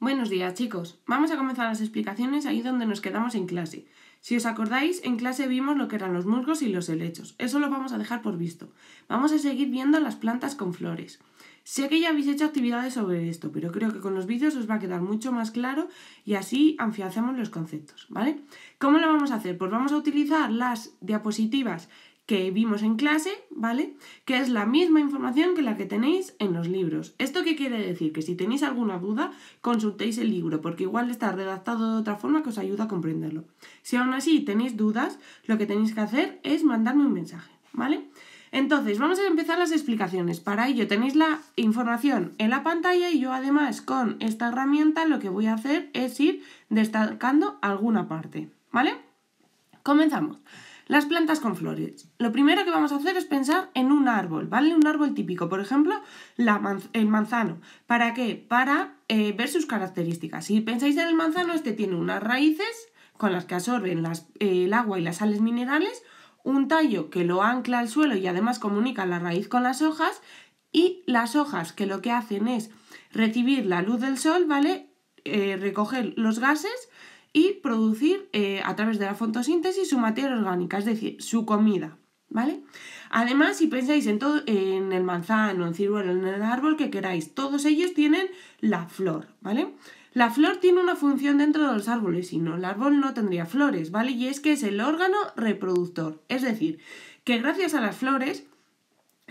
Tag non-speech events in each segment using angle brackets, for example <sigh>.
Buenos días chicos, vamos a comenzar las explicaciones ahí donde nos quedamos en clase. Si os acordáis, en clase vimos lo que eran los musgos y los helechos, eso lo vamos a dejar por visto. Vamos a seguir viendo las plantas con flores. Sé que ya habéis hecho actividades sobre esto, pero creo que con los vídeos os va a quedar mucho más claro y así afianzamos los conceptos, ¿vale? ¿Cómo lo vamos a hacer? Pues vamos a utilizar las diapositivas que vimos en clase, ¿vale? Que es la misma información que la que tenéis en los libros. ¿Esto qué quiere decir? Que si tenéis alguna duda, consultéis el libro, porque igual está redactado de otra forma que os ayuda a comprenderlo. Si aún así tenéis dudas, lo que tenéis que hacer es mandarme un mensaje, ¿vale? Entonces, vamos a empezar las explicaciones. Para ello tenéis la información en la pantalla y yo además con esta herramienta lo que voy a hacer es ir destacando alguna parte, ¿vale? Comenzamos. Las plantas con flores. Lo primero que vamos a hacer es pensar en un árbol, ¿vale? Un árbol típico, por ejemplo, el manzano. ¿Para qué? Para eh, ver sus características. Si pensáis en el manzano, este tiene unas raíces con las que absorben eh, el agua y las sales minerales, un tallo que lo ancla al suelo y además comunica la raíz con las hojas, y las hojas que lo que hacen es recibir la luz del sol, ¿vale? Eh, recoger los gases y producir eh, a través de la fotosíntesis su materia orgánica, es decir, su comida. ¿Vale? Además, si pensáis en todo, en el manzano, en el ciruelo, en el árbol que queráis, todos ellos tienen la flor, ¿vale? La flor tiene una función dentro de los árboles, si no, el árbol no tendría flores, ¿vale? Y es que es el órgano reproductor. Es decir, que gracias a las flores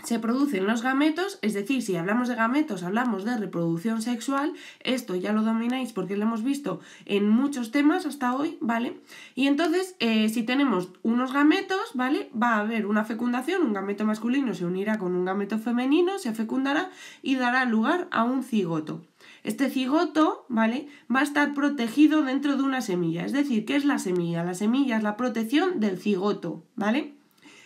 se producen los gametos, es decir, si hablamos de gametos, hablamos de reproducción sexual, esto ya lo domináis porque lo hemos visto en muchos temas hasta hoy, ¿vale? Y entonces, eh, si tenemos unos gametos, ¿vale? Va a haber una fecundación, un gameto masculino se unirá con un gameto femenino, se fecundará y dará lugar a un cigoto. Este cigoto, ¿vale? Va a estar protegido dentro de una semilla, es decir, ¿qué es la semilla? La semilla es la protección del cigoto, ¿vale?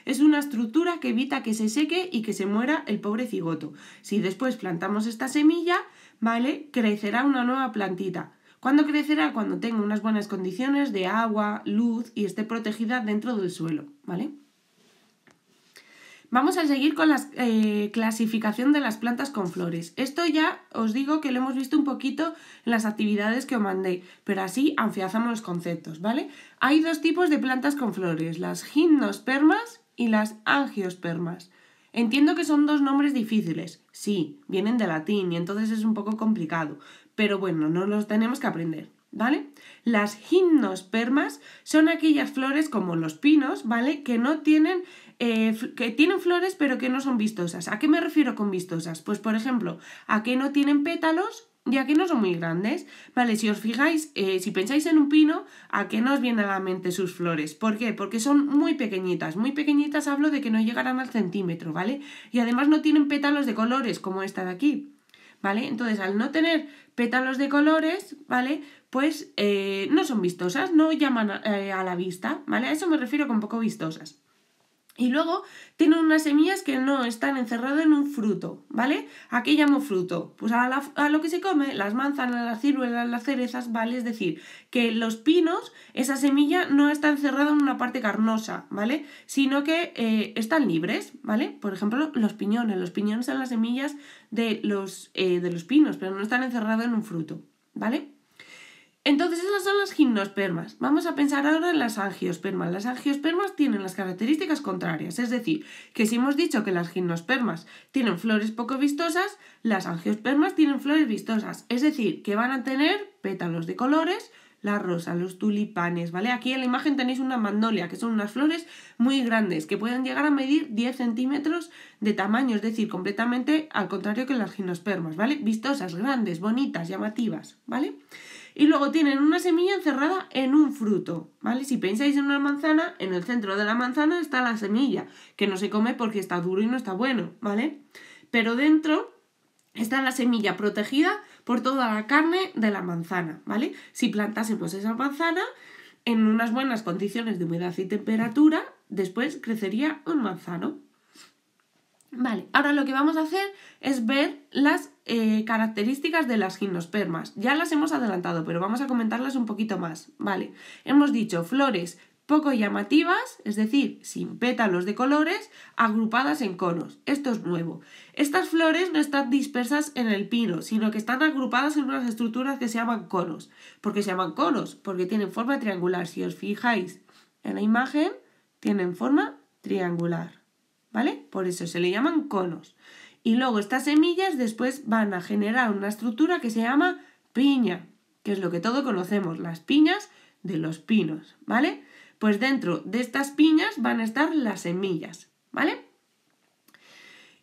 Es una estructura que evita que se seque y que se muera el pobre cigoto. Si después plantamos esta semilla, ¿vale? Crecerá una nueva plantita. ¿Cuándo crecerá? Cuando tenga unas buenas condiciones de agua, luz y esté protegida dentro del suelo, ¿vale? Vamos a seguir con la eh, clasificación de las plantas con flores. Esto ya os digo que lo hemos visto un poquito en las actividades que os mandé, pero así afianzamos los conceptos, ¿vale? Hay dos tipos de plantas con flores, las gimnospermas y las angiospermas. Entiendo que son dos nombres difíciles, sí, vienen de latín y entonces es un poco complicado, pero bueno, no los tenemos que aprender, ¿vale? Las gimnospermas son aquellas flores como los pinos, ¿vale? Que no tienen, eh, que tienen flores pero que no son vistosas. ¿A qué me refiero con vistosas? Pues por ejemplo, a que no tienen pétalos ya que no son muy grandes, ¿vale? Si os fijáis, eh, si pensáis en un pino, ¿a qué nos viene a la mente sus flores? ¿Por qué? Porque son muy pequeñitas, muy pequeñitas hablo de que no llegarán al centímetro, ¿vale? Y además no tienen pétalos de colores como esta de aquí, ¿vale? Entonces, al no tener pétalos de colores, ¿vale? Pues eh, no son vistosas, no llaman eh, a la vista, ¿vale? A eso me refiero con poco vistosas. Y luego tienen unas semillas que no están encerradas en un fruto, ¿vale? ¿A qué llamo fruto? Pues a, lo que se come, las manzanas, las ciruelas, las cerezas, ¿vale? Es decir, que los pinos, esa semilla no está encerrada en una parte carnosa, ¿vale? Sino que eh, están libres, ¿vale? Por ejemplo, los piñones. Los piñones son las semillas de los, eh, de los pinos, pero no están encerrados en un fruto, ¿vale? Entonces, esas son las gimnospermas. Vamos a pensar ahora en las angiospermas. Las angiospermas tienen las características contrarias, es decir, que si hemos dicho que las gimnospermas tienen flores poco vistosas, las angiospermas tienen flores vistosas, es decir, que van a tener pétalos de colores, la rosa, los tulipanes, ¿vale? Aquí en la imagen tenéis una mandolia, que son unas flores muy grandes, que pueden llegar a medir 10 centímetros de tamaño, es decir, completamente al contrario que las gimnospermas, ¿vale? Vistosas, grandes, bonitas, llamativas, ¿vale? vale y luego tienen una semilla encerrada en un fruto, ¿vale? Si pensáis en una manzana, en el centro de la manzana está la semilla, que no se come porque está duro y no está bueno, ¿vale? Pero dentro está la semilla protegida por toda la carne de la manzana, ¿vale? Si plantásemos pues, esa manzana en unas buenas condiciones de humedad y temperatura, después crecería un manzano. Vale, ahora lo que vamos a hacer es ver las eh, características de las gimnospermas. Ya las hemos adelantado, pero vamos a comentarlas un poquito más. Vale, hemos dicho flores poco llamativas, es decir, sin pétalos de colores, agrupadas en conos. Esto es nuevo. Estas flores no están dispersas en el pino, sino que están agrupadas en unas estructuras que se llaman conos. ¿Por qué se llaman conos? Porque tienen forma triangular. Si os fijáis en la imagen, tienen forma triangular. ¿Vale? Por eso se le llaman conos. Y luego estas semillas después van a generar una estructura que se llama piña, que es lo que todos conocemos, las piñas de los pinos, ¿vale? Pues dentro de estas piñas van a estar las semillas, ¿vale?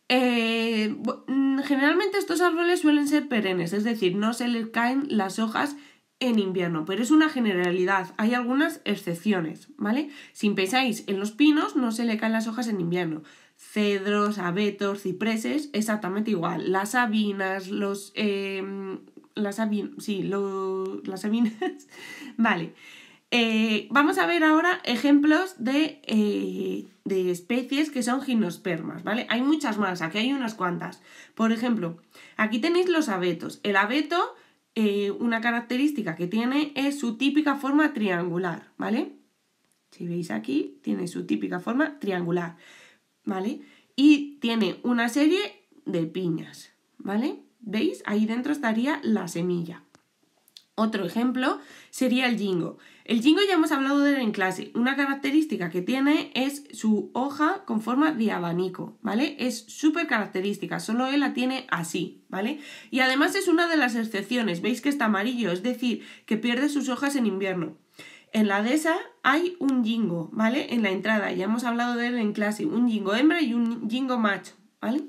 Eh, mm, generalmente estos árboles suelen ser perennes, es decir, no se les caen las hojas en invierno, pero es una generalidad, hay algunas excepciones, ¿vale? Si pensáis en los pinos, no se le caen las hojas en invierno, cedros, abetos, cipreses, exactamente igual. Las sabinas, los... Em, las sabinas, sí, las <laughs> sabinas. vale. Eh, vamos a ver ahora ejemplos eh, de, especies que son ginospermas. ¿vale? Hay muchas más, aquí hay unas cuantas. Por ejemplo, aquí tenéis los abetos. El abeto, eh, una característica que tiene es su típica forma triangular, ¿vale? Si veis aquí, tiene su típica forma triangular. ¿vale? Y tiene una serie de piñas, ¿vale? ¿Veis? Ahí dentro estaría la semilla. Otro ejemplo sería el jingo. El jingo ya hemos hablado de él en clase. Una característica que tiene es su hoja con forma de abanico, ¿vale? Es súper característica, solo él la tiene así, ¿vale? Y además es una de las excepciones, veis que está amarillo, es decir, que pierde sus hojas en invierno. En la dehesa hay un jingo, ¿vale? En la entrada, ya hemos hablado de él en clase, un jingo hembra y un jingo macho, ¿vale?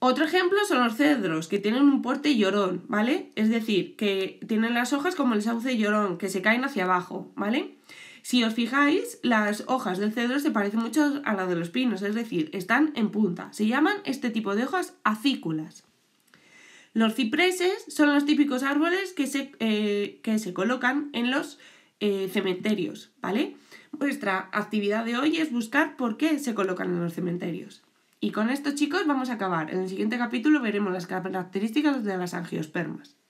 Otro ejemplo son los cedros, que tienen un porte llorón, ¿vale? Es decir, que tienen las hojas como el sauce llorón, que se caen hacia abajo, ¿vale? Si os fijáis, las hojas del cedro se parecen mucho a las de los pinos, es decir, están en punta. Se llaman este tipo de hojas acículas. Los cipreses son los típicos árboles que se, eh, que se colocan en los eh, cementerios, ¿vale? Nuestra actividad de hoy es buscar por qué se colocan en los cementerios. Y con esto, chicos, vamos a acabar. En el siguiente capítulo veremos las características de las angiospermas.